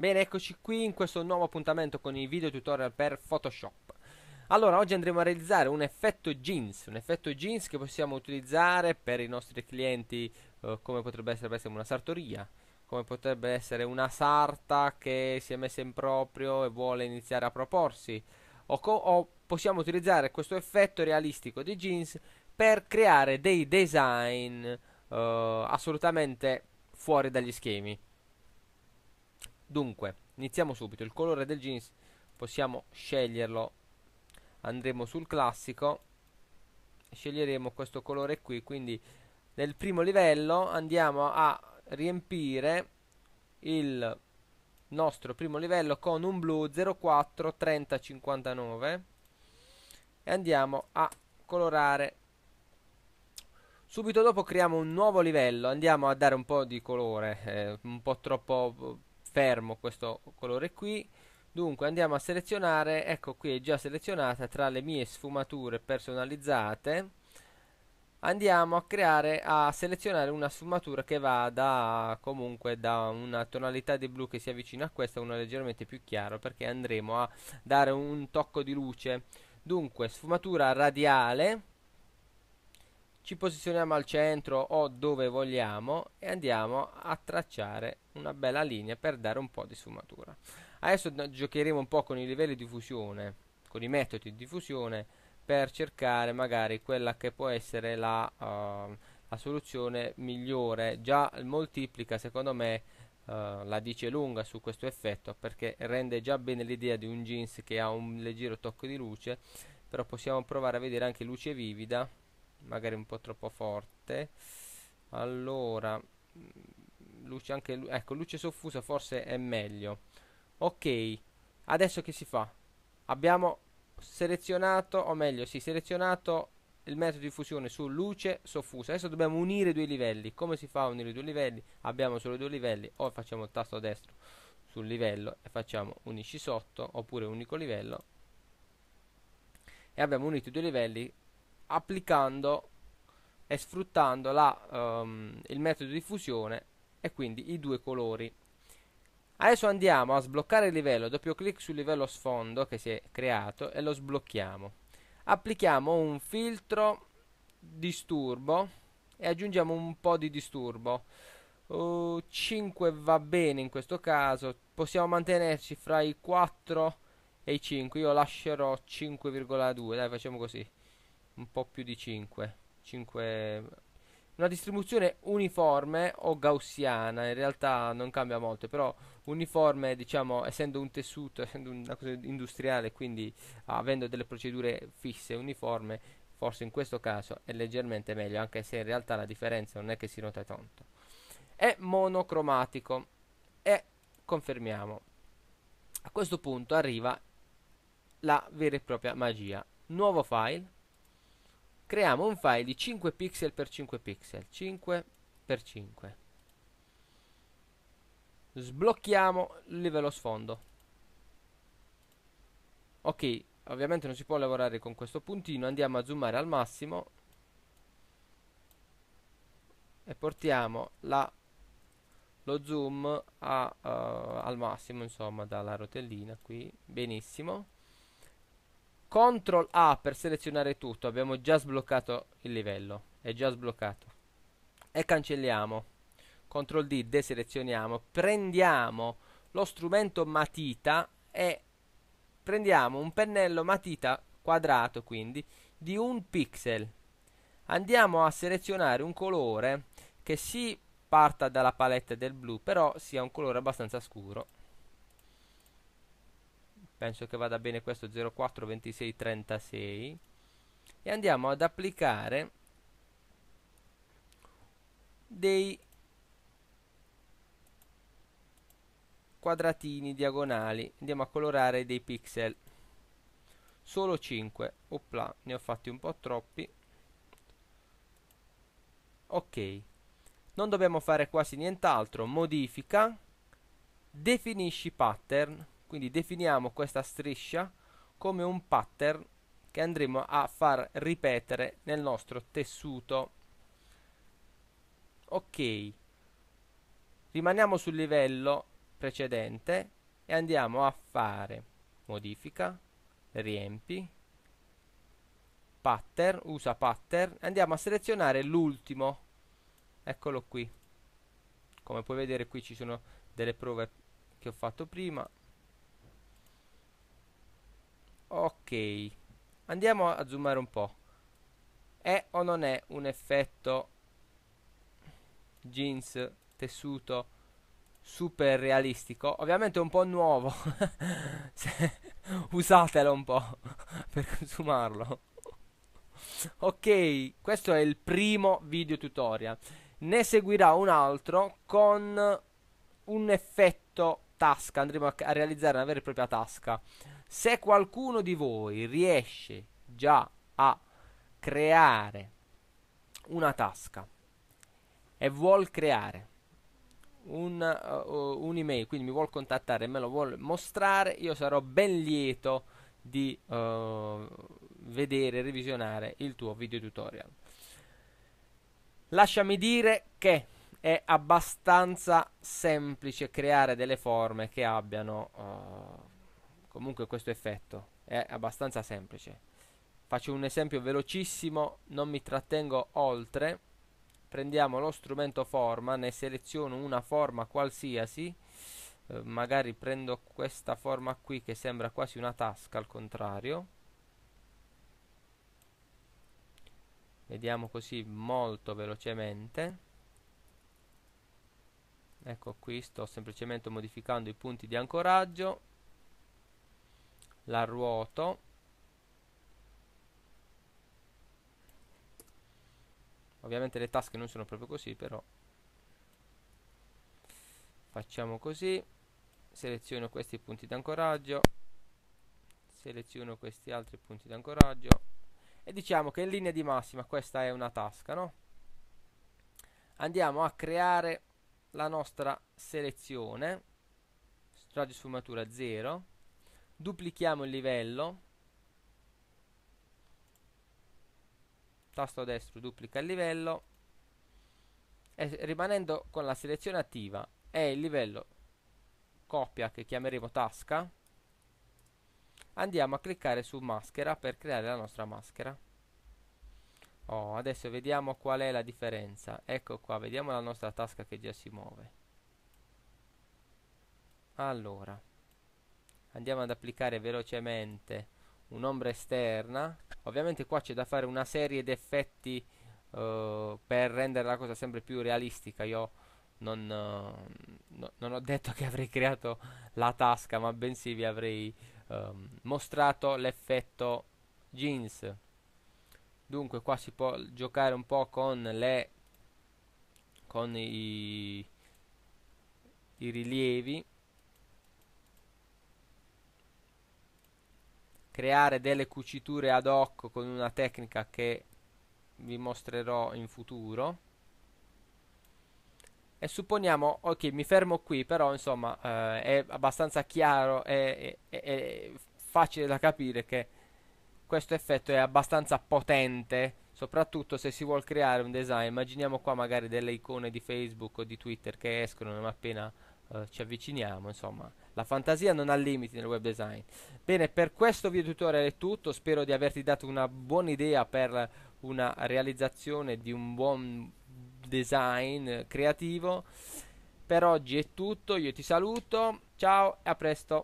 Bene, eccoci qui in questo nuovo appuntamento con i video tutorial per Photoshop. Allora, oggi andremo a realizzare un effetto jeans, un effetto jeans che possiamo utilizzare per i nostri clienti, eh, come potrebbe essere per esempio una sartoria, come potrebbe essere una sarta che si è messa in proprio e vuole iniziare a proporsi, o, o possiamo utilizzare questo effetto realistico di jeans per creare dei design eh, assolutamente fuori dagli schemi. Dunque, iniziamo subito. Il colore del jeans possiamo sceglierlo. Andremo sul classico. Sceglieremo questo colore qui. Quindi nel primo livello andiamo a riempire il nostro primo livello con un blu 04 30 59 e andiamo a colorare subito dopo creiamo un nuovo livello andiamo a dare un po' di colore eh, un po' troppo fermo questo colore qui dunque andiamo a selezionare ecco qui è già selezionata tra le mie sfumature personalizzate andiamo a creare a selezionare una sfumatura che vada comunque da una tonalità di blu che si avvicina a questa una leggermente più chiaro perché andremo a dare un tocco di luce dunque sfumatura radiale ci posizioniamo al centro o dove vogliamo e andiamo a tracciare una bella linea per dare un po' di sfumatura. Adesso giocheremo un po' con i livelli di fusione, con i metodi di fusione per cercare magari quella che può essere la, uh, la soluzione migliore. Già il moltiplica secondo me uh, la dice lunga su questo effetto perché rende già bene l'idea di un jeans che ha un leggero tocco di luce, però possiamo provare a vedere anche luce vivida magari un po' troppo forte allora luce anche ecco luce soffusa forse è meglio ok adesso che si fa abbiamo selezionato o meglio si sì selezionato il metodo di fusione su luce soffusa adesso dobbiamo unire due livelli come si fa a unire due livelli abbiamo solo due livelli o facciamo il tasto destro sul livello e facciamo unisci sotto oppure unico livello e abbiamo unito i due livelli applicando e sfruttando la, um, il metodo di fusione e quindi i due colori. Adesso andiamo a sbloccare il livello, doppio clic sul livello sfondo che si è creato e lo sblocchiamo. Applichiamo un filtro disturbo e aggiungiamo un po' di disturbo. Uh, 5 va bene in questo caso, possiamo mantenerci fra i 4 e i 5, io lascerò 5,2, dai facciamo così un po' più di 5, 5 una distribuzione uniforme o gaussiana, in realtà non cambia molto, però uniforme, diciamo, essendo un tessuto, essendo una cosa industriale, quindi avendo delle procedure fisse, uniforme, forse in questo caso è leggermente meglio, anche se in realtà la differenza non è che si nota tanto. È monocromatico e confermiamo. A questo punto arriva la vera e propria magia. Nuovo file creiamo un file di 5 pixel per 5 pixel 5 per 5 sblocchiamo il livello sfondo ok ovviamente non si può lavorare con questo puntino andiamo a zoomare al massimo e portiamo la, lo zoom a, uh, al massimo insomma dalla rotellina qui benissimo Ctrl A per selezionare tutto, abbiamo già sbloccato il livello, è già sbloccato. E cancelliamo. Ctrl D, deselezioniamo, prendiamo lo strumento matita e prendiamo un pennello matita quadrato quindi di un pixel. Andiamo a selezionare un colore che si parta dalla palette del blu, però sia un colore abbastanza scuro penso che vada bene questo 042636 e andiamo ad applicare dei quadratini diagonali andiamo a colorare dei pixel solo 5 opla ne ho fatti un po' troppi ok non dobbiamo fare quasi nient'altro modifica definisci pattern quindi definiamo questa striscia come un pattern che andremo a far ripetere nel nostro tessuto. Ok, rimaniamo sul livello precedente e andiamo a fare modifica, riempi, pattern, usa pattern, andiamo a selezionare l'ultimo, eccolo qui. Come puoi vedere qui ci sono delle prove che ho fatto prima, ok andiamo a zoomare un po' è o non è un effetto jeans tessuto super realistico ovviamente un po' nuovo usatelo un po' per consumarlo ok questo è il primo video tutorial ne seguirà un altro con un effetto tasca andremo a, a realizzare una vera e propria tasca se qualcuno di voi riesce già a creare una tasca e vuol creare un, eh, uh, un'email, quindi mi vuol contattare e me lo vuole mostrare, io sarò ben lieto di uh, vedere, revisionare il tuo video tutorial. Lasciami dire che è abbastanza semplice creare delle forme che abbiano uh, comunque questo effetto è abbastanza semplice faccio un esempio velocissimo non mi trattengo oltre prendiamo lo strumento forma ne seleziono una forma qualsiasi eh, magari prendo questa forma qui che sembra quasi una tasca al contrario vediamo così molto velocemente ecco qui sto semplicemente modificando i punti di ancoraggio la ruoto ovviamente le tasche non sono proprio così però facciamo così seleziono questi punti d'ancoraggio seleziono questi altri punti d'ancoraggio e diciamo che in linea di massima questa è una tasca no? andiamo a creare la nostra selezione raggio sfumatura 0 duplichiamo il livello tasto destro duplica il livello e rimanendo con la selezione attiva e il livello coppia che chiameremo tasca andiamo a cliccare su maschera per creare la nostra maschera oh, adesso vediamo qual è la differenza ecco qua vediamo la nostra tasca che già si muove allora andiamo ad applicare velocemente un'ombra esterna ovviamente qua c'è da fare una serie di effetti uh, eh, per rendere la cosa sempre più realistica io non, uh, no, non, ho detto che avrei creato la tasca ma bensì vi avrei um, mostrato l'effetto jeans dunque qua si può giocare un po' con le con i, i rilievi creare delle cuciture ad hoc con una tecnica che vi mostrerò in futuro e supponiamo ok mi fermo qui però insomma eh, è abbastanza chiaro e facile da capire che questo effetto è abbastanza potente soprattutto se si vuole creare un design immaginiamo qua magari delle icone di facebook o di twitter che escono non appena eh, ci avviciniamo, insomma, la fantasia non ha limiti nel web design. Bene, per questo video tutorial è tutto, spero di averti dato una buona idea per una realizzazione di un buon design creativo. Per oggi è tutto, io ti saluto, ciao e a presto.